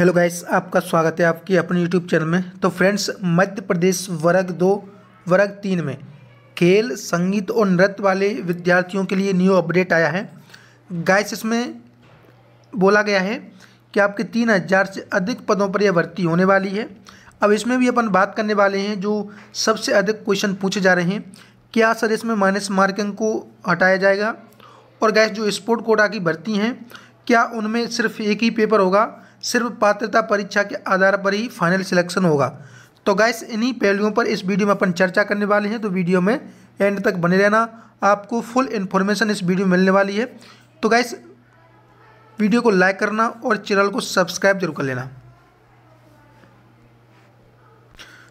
hello guys आपका स्वागत है आपकी अपने यूट्यूब चैनल में तो फ्रेंड्स मध्य प्रदेश वर्ग दो वर्ग तीन में खेल संगीत और नृत्य वाले विद्यार्थियों के लिए न्यू अपडेट आया है गाइस इसमें बोला गया है कि आपके तीन हज़ार से अधिक पदों पर यह भर्ती होने वाली है अब इसमें भी अपन बात करने वाले हैं जो सबसे अधिक क्वेश्चन पूछे जा रहे हैं क्या सर इसमें माइनस मार्किंग को हटाया जाएगा और गैस जो स्पोर्ट कोटा की भर्ती हैं क्या उनमें सिर्फ एक ही पेपर होगा सिर्फ पात्रता परीक्षा के आधार पर ही फाइनल सिलेक्शन होगा तो गाइस इन्हीं पहलुओं पर इस वीडियो में अपन चर्चा करने वाले हैं तो वीडियो में एंड तक बने रहना आपको फुल इन्फॉर्मेशन इस वीडियो में मिलने वाली है तो गाइस वीडियो को लाइक करना और चैनल को सब्सक्राइब जरूर कर लेना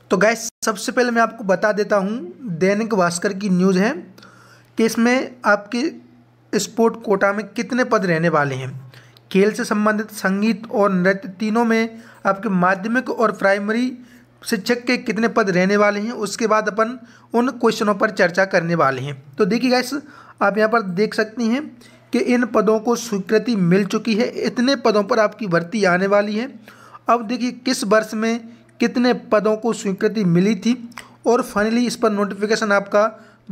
तो गैस सबसे पहले मैं आपको बता देता हूँ दैनिक भास्कर की न्यूज़ है कि इसमें आपके स्पोर्ट कोटा में कितने पद रहने वाले हैं खेल से संबंधित संगीत और नृत्य तीनों में आपके माध्यमिक और प्राइमरी शिक्षक के कितने पद रहने वाले हैं उसके बाद अपन उन क्वेश्चनों पर चर्चा करने वाले हैं तो देखिए गैस आप यहाँ पर देख सकती हैं कि इन पदों को स्वीकृति मिल चुकी है इतने पदों पर आपकी भर्ती आने वाली है अब देखिए किस वर्ष में कितने पदों को स्वीकृति मिली थी और फाइनली इस पर नोटिफिकेशन आपका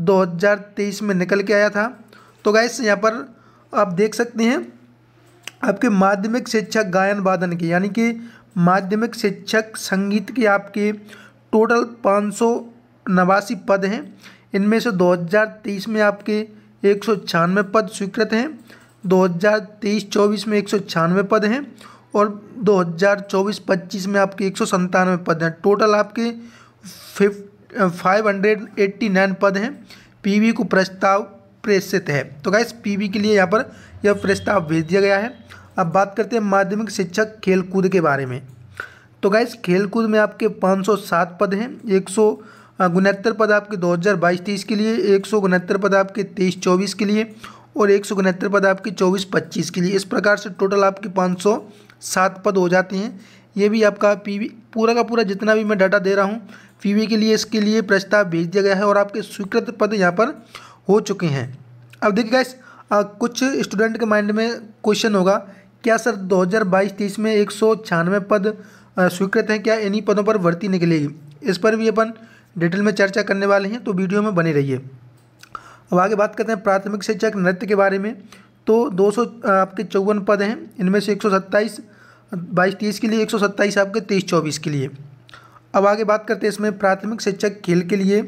2023 में निकल के आया था तो गैस यहाँ पर आप देख सकते हैं आपके माध्यमिक शिक्षक गायन वादन के यानी कि माध्यमिक शिक्षक संगीत के आपके टोटल पाँच सौ नवासी पद हैं इनमें से 2023 में आपके एक सौ छियानवे पद स्वीकृत हैं 2023-24 में एक सौ छियानवे पद हैं और 2024-25 में आपके एक सौ संतानवे पद हैं टोटल आपके फिफ फाइव हंड्रेड एट्टी नाइन पद हैं पीवी को प्रस्ताव प्रेषित है तो गाइस पीवी के लिए यहाँ पर यह प्रस्ताव भेज दिया गया है अब बात करते हैं माध्यमिक शिक्षक खेलकूद के बारे में तो गाइस खेलकूद में आपके पाँच पद हैं एक सौ उनहत्तर पद आपके 2022-23 के लिए एक सौ उनहत्तर पद आपके 23-24 के लिए और एक सौ उनहत्तर पद आपके 24-25 के लिए इस प्रकार से टोटल आपके 507 पद हो जाते हैं ये भी आपका पीवी पूरा का पूरा जितना भी मैं डाटा दे रहा हूँ पीवी के लिए इसके लिए प्रस्ताव भेज दिया गया है और आपके स्वीकृत पद यहाँ पर हो चुके हैं अब देखिए गैस कुछ स्टूडेंट के माइंड में क्वेश्चन होगा क्या सर 2022-23 में एक सौ पद स्वीकृत हैं क्या इन्हीं पदों पर भर्ती निकलेगी इस पर भी अपन डिटेल में चर्चा करने वाले हैं तो वीडियो में बने रहिए अब आगे बात करते हैं प्राथमिक शिक्षक नृत्य के बारे में तो दो आपके चौवन पद हैं इनमें से एक सौ सत्ताईस बाईस तीस के लिए एक सौ सत्ताईस आपके तेईस चौबीस के लिए अब आगे बात करते हैं इसमें प्राथमिक शिक्षक खेल के लिए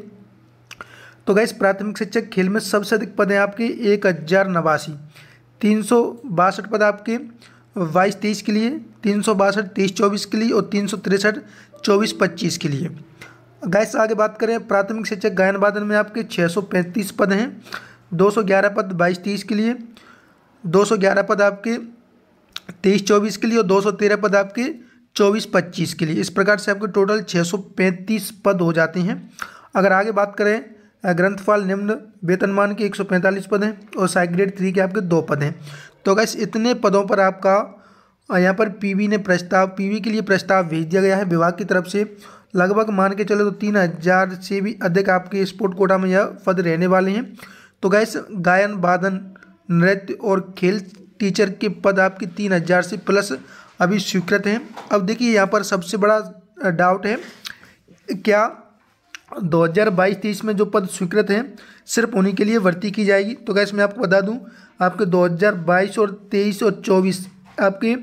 तो गैस प्राथमिक शिक्षक खेल में सबसे अधिक पद हैं आपके एक हज़ार नवासी तीन सौ बासठ पद आपके बाईस तेईस के लिए तीन सौ बासठ तेईस चौबीस के लिए और तीन सौ तिरसठ चौबीस पच्चीस के लिए गैस आगे बात करें प्राथमिक शिक्षक गायन वादन में आपके छः सौ पैंतीस पद हैं दो सौ ग्यारह पद बाईस तेईस के लिए दो सौ ग्यारह पद आपके तेईस चौबीस के लिए और दो सौ तेरह पद आपके चौबीस पच्चीस के लिए इस प्रकार से आपके टोटल छः सौ पैंतीस पद हो जाते हैं अगर आगे बात करें ग्रंथपाल निम्न वेतनमान के 145 पद हैं और साइक ग्रेड थ्री के आपके दो पद हैं तो गैस इतने पदों पर आपका यहाँ पर पीवी ने प्रस्ताव पीवी के लिए प्रस्ताव भेज दिया गया है विभाग की तरफ से लगभग मान के चलो तो तीन हज़ार से भी अधिक आपके स्पोर्ट कोटा में यह पद रहने वाले हैं तो गैस गायन वादन नृत्य और खेल टीचर के पद आपके तीन हज़ार से प्लस अभी स्वीकृत हैं अब देखिए यहाँ पर सबसे बड़ा डाउट है क्या बाईस तेईस में जो पद स्वीकृत हैं सिर्फ उन्हीं के लिए भर्ती की जाएगी तो गैस मैं आपको बता दूं आपके 2022 और 23 और 24 आपके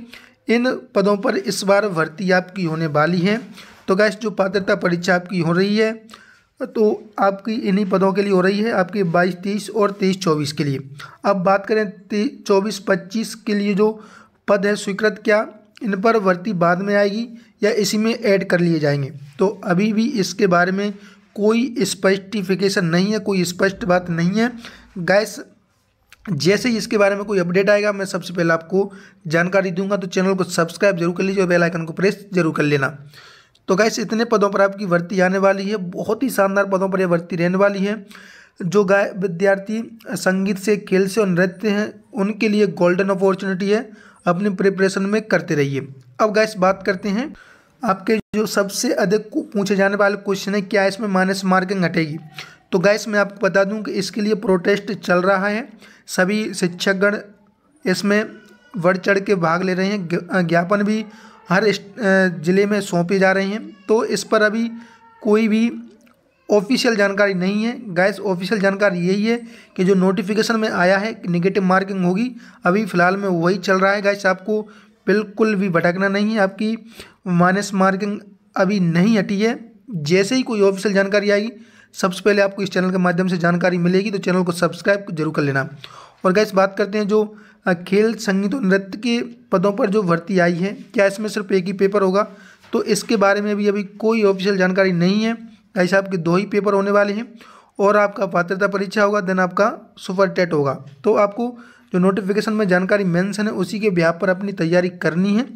इन पदों पर इस बार भर्ती आपकी होने वाली है तो गैस जो पात्रता परीक्षा आपकी हो रही है तो आपकी इन्हीं पदों के लिए हो रही है आपके 22 23 और 23 24 के लिए अब बात करें 24 25 के लिए जो पद है स्वीकृत क्या इन पर भर्ती बाद में आएगी या इसी में ऐड कर लिए जाएंगे तो अभी भी इसके बारे में कोई स्पष्टिफिकेशन नहीं है कोई स्पष्ट बात नहीं है गैस जैसे ही इसके बारे में कोई अपडेट आएगा मैं सबसे पहले आपको जानकारी दूंगा तो चैनल को सब्सक्राइब जरूर कर लीजिए और बेल आइकन को प्रेस जरूर कर लेना तो गैस इतने पदों पर आपकी भर्ती आने वाली है बहुत ही शानदार पदों पर यह भर्ती रहने वाली है जो गाय विद्यार्थी संगीत से खेल से और नृत्य हैं उनके लिए गोल्डन अपॉर्चुनिटी है अपनी प्रिपरेशन में करते रहिए अब गैस बात करते हैं आपके जो सबसे अधिक पूछे जाने वाले क्वेश्चन है क्या इसमें माइनस मार्किंग हटेगी तो गैस मैं आपको बता दूं कि इसके लिए प्रोटेस्ट चल रहा है सभी शिक्षकगण इसमें बढ़ चढ़ के भाग ले रहे हैं ज्ञापन भी हर ज़िले में सौंपे जा रहे हैं तो इस पर अभी कोई भी ऑफिशियल जानकारी नहीं है गैस ऑफिशियल जानकारी यही है कि जो नोटिफिकेशन में आया है निगेटिव मार्किंग होगी अभी फ़िलहाल में वही चल रहा है गैस आपको बिल्कुल भी भटकना नहीं है आपकी माइनस मार्किंग अभी नहीं हटी है जैसे ही कोई ऑफिशियल जानकारी आएगी सबसे पहले आपको इस चैनल के माध्यम से जानकारी मिलेगी तो चैनल को सब्सक्राइब जरूर कर लेना और गैस बात करते हैं जो खेल संगीत और नृत्य के पदों पर जो भर्ती आई है क्या इसमें सिर्फ एक ही पेपर होगा तो इसके बारे में भी अभी कोई ऑफिशियल जानकारी नहीं है ऐसे आपके दो ही पेपर होने वाले हैं और आपका पात्रता परीक्षा होगा देन आपका सुपर टेट होगा तो आपको जो नोटिफिकेशन में जानकारी मेंशन है उसी के ब्याह पर अपनी तैयारी करनी है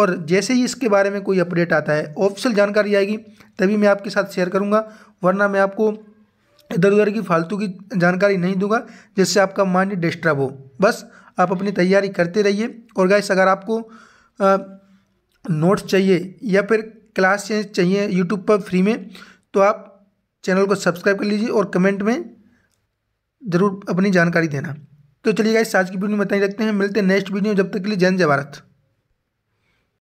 और जैसे ही इसके बारे में कोई अपडेट आता है ऑफिशियल जानकारी आएगी तभी मैं आपके साथ शेयर करूँगा वरना मैं आपको इधर उधर की फालतू की जानकारी नहीं दूंगा जिससे आपका माइंड डिस्टर्ब हो बस आप अपनी तैयारी करते रहिए और गाइस अगर आपको नोट्स चाहिए या फिर क्लास चाहिए यूट्यूब पर फ्री में तो आप चैनल को सब्सक्राइब कर लीजिए और कमेंट में ज़रूर अपनी जानकारी देना तो चलिए गाइस आज की वीडियो में बताई रखते हैं मिलते हैं नेक्स्ट वीडियो जब तक के लिए जैन जवारत